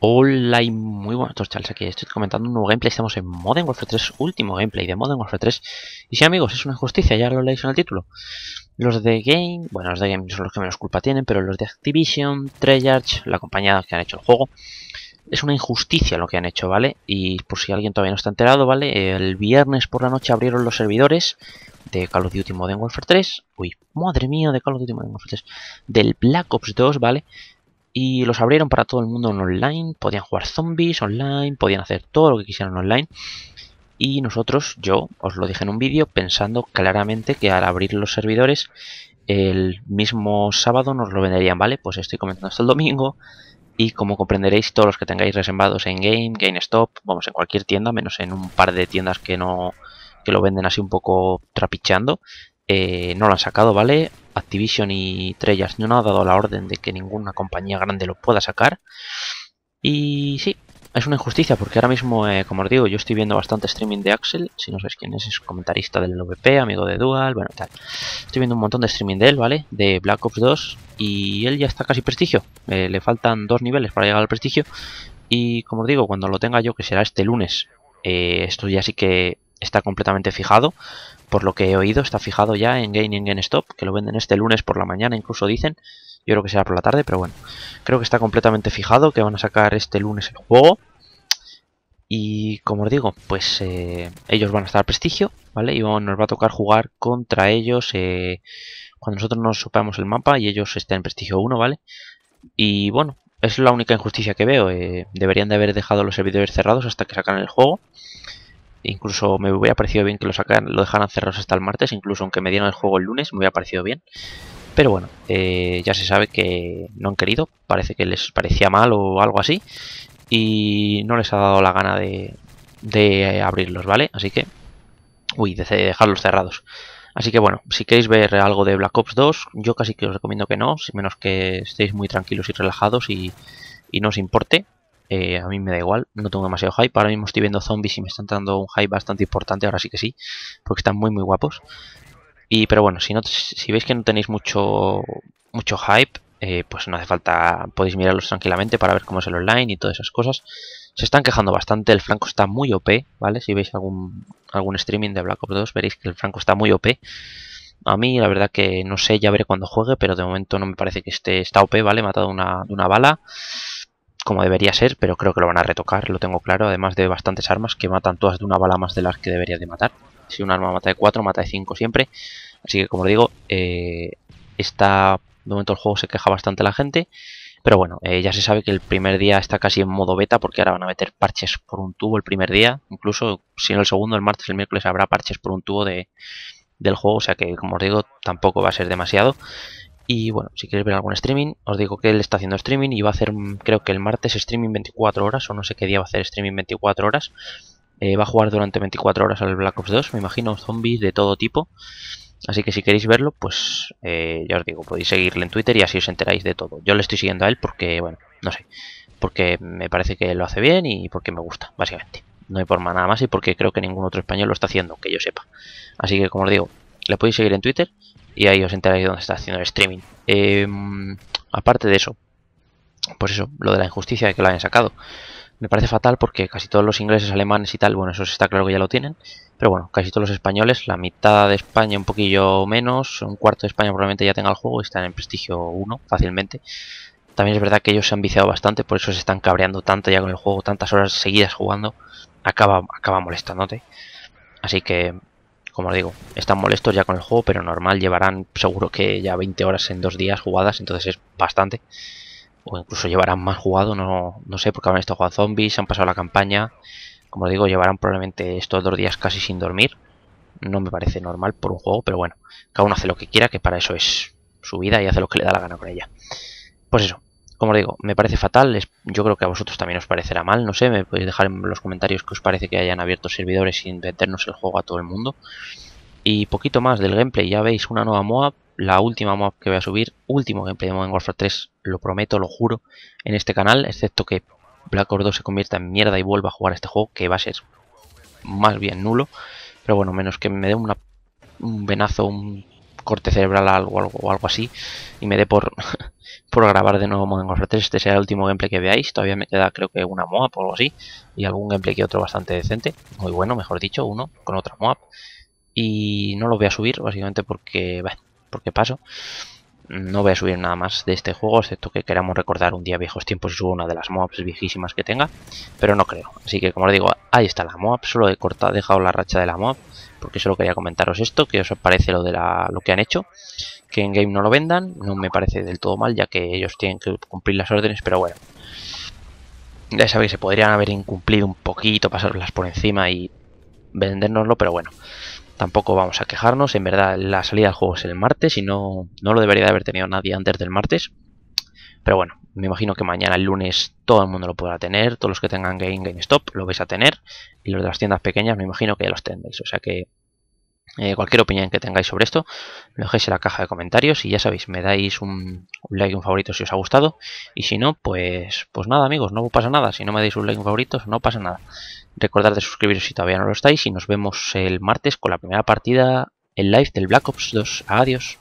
Hola y muy buenos chavales, aquí estoy comentando un nuevo gameplay, estamos en Modern Warfare 3, último gameplay de Modern Warfare 3 Y si amigos, es una injusticia, ya lo leéis en el título Los de Game, bueno los de Game son los que menos culpa tienen, pero los de Activision, Treyarch, la compañía que han hecho el juego Es una injusticia lo que han hecho, ¿vale? Y por si alguien todavía no está enterado, ¿vale? El viernes por la noche abrieron los servidores de Call of Duty Modern Warfare 3 Uy, madre mía, de Call of Duty Modern Warfare 3 Del Black Ops 2, ¿vale? y los abrieron para todo el mundo en online. Podían jugar zombies online, podían hacer todo lo que quisieran online. Y nosotros, yo os lo dije en un vídeo, pensando claramente que al abrir los servidores el mismo sábado nos lo venderían, ¿vale? Pues estoy comentando hasta el domingo. Y como comprenderéis, todos los que tengáis reservados en Game, GameStop, vamos, en cualquier tienda, menos en un par de tiendas que no que lo venden así un poco trapichando, eh, no lo han sacado, ¿vale? Activision y Treyarch no ha dado la orden de que ninguna compañía grande lo pueda sacar. Y sí, es una injusticia porque ahora mismo, eh, como os digo, yo estoy viendo bastante streaming de Axel. Si no sabéis quién es, es comentarista del LVP, amigo de Dual, bueno, tal. Estoy viendo un montón de streaming de él, ¿vale? De Black Ops 2 y él ya está casi prestigio. Eh, le faltan dos niveles para llegar al prestigio. Y como os digo, cuando lo tenga yo, que será este lunes, eh, esto ya sí que está completamente fijado. Por lo que he oído, está fijado ya en Game en GameStop, que lo venden este lunes por la mañana, incluso dicen. Yo creo que será por la tarde, pero bueno. Creo que está completamente fijado, que van a sacar este lunes el juego. Y como os digo, pues eh, ellos van a estar prestigio, ¿vale? Y nos va a tocar jugar contra ellos eh, cuando nosotros nos supamos el mapa y ellos estén en prestigio 1, ¿vale? Y bueno, es la única injusticia que veo. Eh, deberían de haber dejado los servidores cerrados hasta que sacan el juego. Incluso me hubiera parecido bien que lo sacaran, lo dejaran cerrados hasta el martes, incluso aunque me dieran el juego el lunes, me hubiera parecido bien. Pero bueno, eh, ya se sabe que no han querido, parece que les parecía mal o algo así, y no les ha dado la gana de, abrirlos, ¿vale? Así que, uy, de dejarlos cerrados. Así que bueno, si queréis ver algo de Black Ops 2, yo casi que os recomiendo que no, si menos que estéis muy tranquilos y relajados y, y no os importe, eh, a mí me da igual, no tengo demasiado hype. Ahora mismo estoy viendo zombies y me están dando un hype bastante importante, ahora sí que sí, porque están muy muy guapos. Y pero bueno, si si veis que no tenéis mucho mucho hype, eh, pues no hace falta, podéis mirarlos tranquilamente para ver cómo es el online y todas esas cosas. Se están quejando bastante, el Franco está muy OP, ¿vale? Si veis algún algún streaming de Black Ops 2 veréis que el Franco está muy OP. A mí la verdad que no sé, ya veré cuando juegue, pero de momento no me parece que esté está OP, ¿vale? Matado una, una bala como debería ser, pero creo que lo van a retocar, lo tengo claro, además de bastantes armas que matan todas de una bala más de las que debería de matar. Si un arma mata de 4, mata de 5 siempre. Así que como digo, eh, está, momento el juego se queja bastante la gente. Pero bueno, eh, ya se sabe que el primer día está casi en modo beta porque ahora van a meter parches por un tubo el primer día. Incluso si en el segundo, el martes, el miércoles habrá parches por un tubo de, del juego. O sea que, como os digo, tampoco va a ser demasiado. Y bueno, si queréis ver algún streaming, os digo que él está haciendo streaming y va a hacer, mm, creo que el martes streaming 24 horas, o no sé qué día va a hacer streaming 24 horas. Eh, va a jugar durante 24 horas al Black Ops 2, me imagino, zombies de todo tipo. Así que si queréis verlo, pues eh, ya os digo, podéis seguirle en Twitter y así os enteráis de todo. Yo le estoy siguiendo a él porque, bueno, no sé, porque me parece que lo hace bien y porque me gusta, básicamente. No hay forma nada más y porque creo que ningún otro español lo está haciendo, que yo sepa. Así que, como os digo, le podéis seguir en Twitter y ahí os enteráis dónde está haciendo el streaming. Em, aparte de eso, pues eso, lo de la injusticia de que lo hayan sacado. Me parece fatal porque casi todos los ingleses, alemanes y tal, bueno, eso está claro que ya lo tienen. Pero bueno, casi todos los españoles, la mitad de España un poquillo menos, un cuarto de España probablemente ya tenga el juego y están en prestigio 1 fácilmente. También es verdad que ellos se han viciado bastante, por eso se están cabreando tanto ya con el juego, tantas horas seguidas jugando, acaba, acaba molestándote. Así que como digo, están molestos ya con el juego, pero normal llevarán seguro que ya 20 horas en dos días jugadas, entonces es bastante. O incluso llevarán más jugado, no, no sé, porque habrán estado jugando zombies, han pasado la campaña. Como digo, llevarán probablemente estos dos días casi sin dormir. No me parece normal por un juego, pero bueno, cada uno hace lo que quiera, que para eso es su vida y hace lo que le da la gana con ella. Pues eso, como digo, me parece fatal, yo creo que a vosotros también os parecerá mal, no sé, me podéis dejar en los comentarios que os parece que hayan abierto servidores sin vendernos el juego a todo el mundo. Y poquito más del gameplay, ya veis una nueva MOAB, la última MOAB que voy a subir, último gameplay de Modern Warfare 3, lo prometo, lo juro, en este canal, excepto que Black Ops 2 se convierta en mierda y vuelva a jugar este juego, que va a ser más bien nulo, pero bueno, menos que me dé un venazo, un corte cerebral algo, o algo así y me dé por, por grabar de nuevo Modern Warfare 3. Este será el último gameplay que veáis. Todavía me queda creo que una MOAP o algo así y algún gameplay que otro bastante decente. Muy bueno, mejor dicho, uno con otra MOAP. Y no lo voy a subir básicamente porque, porque paso no voy a subir nada más de este juego, excepto que queramos recordar un día viejos tiempos y subo una de las mobs viejísimas que tenga, pero no creo. Así que como os digo, ahí está la mob, solo he cortado, dejado la racha de la mob, porque solo quería comentaros esto, que os parece lo de la, lo que han hecho, que en game no lo vendan, no me parece del todo mal, ya que ellos tienen que cumplir las órdenes, pero bueno. Ya sabéis, se podrían haber incumplido un poquito, pasarlas por encima y vendérnoslo, pero bueno tampoco vamos a quejarnos. En verdad, la salida del juego es el martes y no, no lo debería de haber tenido nadie antes del martes. Pero bueno, me imagino que mañana, el lunes, todo el mundo lo podrá tener. Todos los que tengan Game GameStop lo vais a tener. Y los de las tiendas pequeñas me imagino que ya los tendréis. O sea que eh, cualquier opinión que tengáis sobre esto, lo dejéis en la caja de comentarios y ya sabéis, me dais un, like, un favorito si os ha gustado. Y si no, pues, pues nada amigos, no pasa nada. Si no me dais un like, un favorito, no pasa nada. Recordad de suscribiros si todavía no lo estáis y nos vemos el martes con la primera partida en live del Black Ops 2. Adiós.